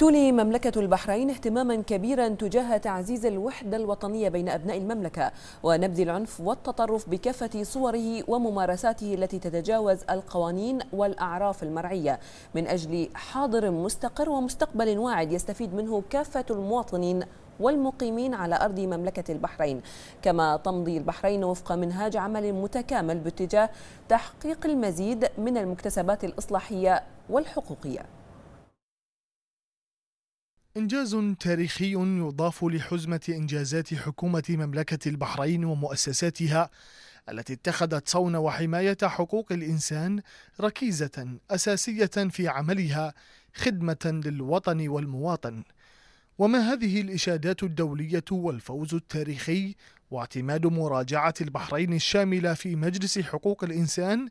تولي مملكة البحرين اهتماما كبيرا تجاه تعزيز الوحدة الوطنية بين أبناء المملكة ونبذ العنف والتطرف بكافة صوره وممارساته التي تتجاوز القوانين والأعراف المرعية من أجل حاضر مستقر ومستقبل واعد يستفيد منه كافة المواطنين والمقيمين على أرض مملكة البحرين كما تمضي البحرين وفق منهاج عمل متكامل باتجاه تحقيق المزيد من المكتسبات الإصلاحية والحقوقية إنجاز تاريخي يضاف لحزمة إنجازات حكومة مملكة البحرين ومؤسساتها التي اتخذت صون وحماية حقوق الإنسان ركيزة أساسية في عملها خدمة للوطن والمواطن. وما هذه الإشادات الدولية والفوز التاريخي واعتماد مراجعة البحرين الشاملة في مجلس حقوق الإنسان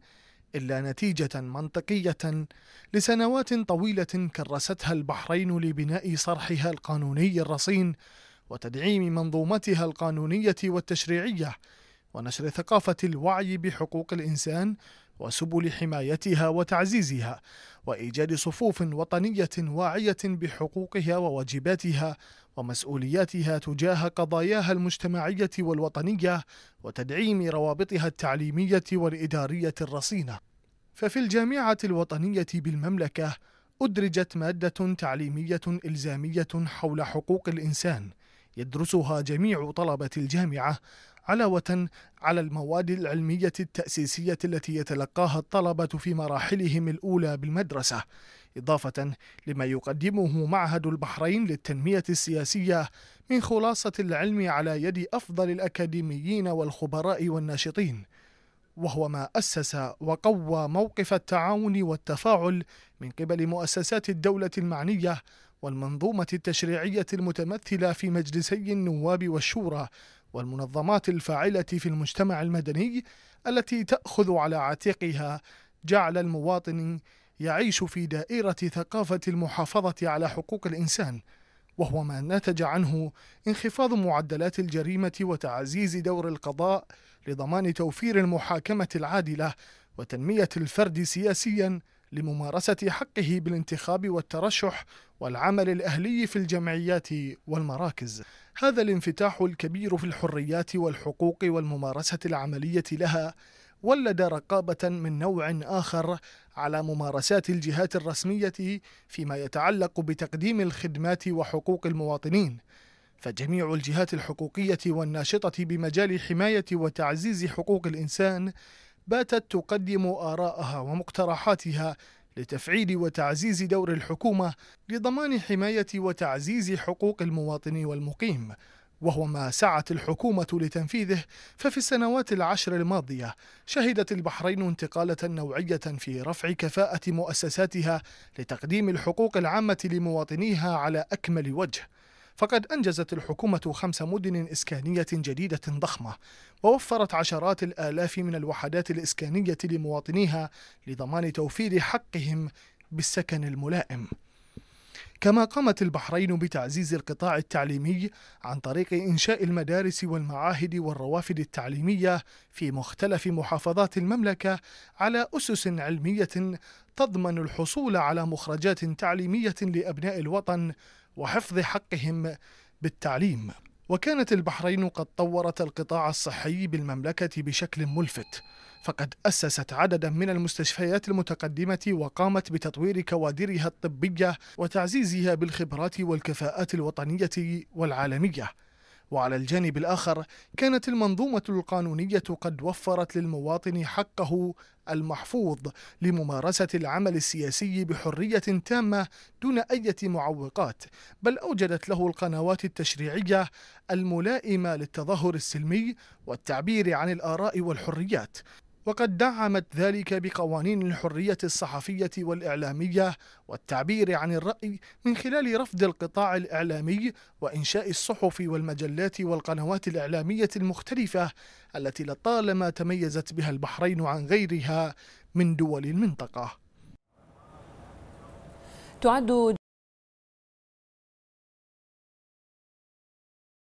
إلا نتيجة منطقية لسنوات طويلة كرستها البحرين لبناء صرحها القانوني الرصين وتدعيم منظومتها القانونية والتشريعية ونشر ثقافة الوعي بحقوق الإنسان وسبل حمايتها وتعزيزها وإيجاد صفوف وطنية واعية بحقوقها وواجباتها ومسؤولياتها تجاه قضاياها المجتمعية والوطنية وتدعيم روابطها التعليمية والإدارية الرصينة ففي الجامعة الوطنية بالمملكة أدرجت مادة تعليمية إلزامية حول حقوق الإنسان يدرسها جميع طلبة الجامعة علاوة على المواد العلمية التأسيسية التي يتلقاها الطلبة في مراحلهم الأولى بالمدرسة، إضافة لما يقدمه معهد البحرين للتنمية السياسية من خلاصة العلم على يد أفضل الأكاديميين والخبراء والناشطين. وهو ما أسس وقوى موقف التعاون والتفاعل من قبل مؤسسات الدولة المعنية والمنظومة التشريعية المتمثلة في مجلسي النواب والشورى والمنظمات الفاعلة في المجتمع المدني التي تأخذ على عاتقها جعل المواطن يعيش في دائرة ثقافة المحافظة على حقوق الإنسان وهو ما نتج عنه انخفاض معدلات الجريمة وتعزيز دور القضاء لضمان توفير المحاكمة العادلة وتنمية الفرد سياسيا لممارسة حقه بالانتخاب والترشح والعمل الأهلي في الجمعيات والمراكز. هذا الانفتاح الكبير في الحريات والحقوق والممارسة العملية لها ولد رقابة من نوع آخر على ممارسات الجهات الرسمية فيما يتعلق بتقديم الخدمات وحقوق المواطنين فجميع الجهات الحقوقية والناشطة بمجال حماية وتعزيز حقوق الإنسان باتت تقدم آراءها ومقترحاتها لتفعيل وتعزيز دور الحكومة لضمان حماية وتعزيز حقوق المواطن والمقيم وهو ما سعت الحكومة لتنفيذه ففي السنوات العشر الماضية شهدت البحرين انتقالة نوعية في رفع كفاءة مؤسساتها لتقديم الحقوق العامة لمواطنيها على أكمل وجه فقد أنجزت الحكومة خمس مدن إسكانية جديدة ضخمة ووفرت عشرات الآلاف من الوحدات الإسكانية لمواطنيها لضمان توفير حقهم بالسكن الملائم كما قامت البحرين بتعزيز القطاع التعليمي عن طريق إنشاء المدارس والمعاهد والروافد التعليمية في مختلف محافظات المملكة على أسس علمية تضمن الحصول على مخرجات تعليمية لأبناء الوطن وحفظ حقهم بالتعليم وكانت البحرين قد طورت القطاع الصحي بالمملكة بشكل ملفت فقد أسست عددا من المستشفيات المتقدمة وقامت بتطوير كوادرها الطبية وتعزيزها بالخبرات والكفاءات الوطنية والعالمية وعلى الجانب الآخر كانت المنظومة القانونية قد وفرت للمواطن حقه المحفوظ لممارسة العمل السياسي بحرية تامة دون أي معوقات بل أوجدت له القنوات التشريعية الملائمة للتظاهر السلمي والتعبير عن الآراء والحريات وقد دعمت ذلك بقوانين الحرية الصحفية والإعلامية والتعبير عن الرأي من خلال رفض القطاع الإعلامي وإنشاء الصحف والمجلات والقنوات الإعلامية المختلفة التي لطالما تميزت بها البحرين عن غيرها من دول المنطقة. تعد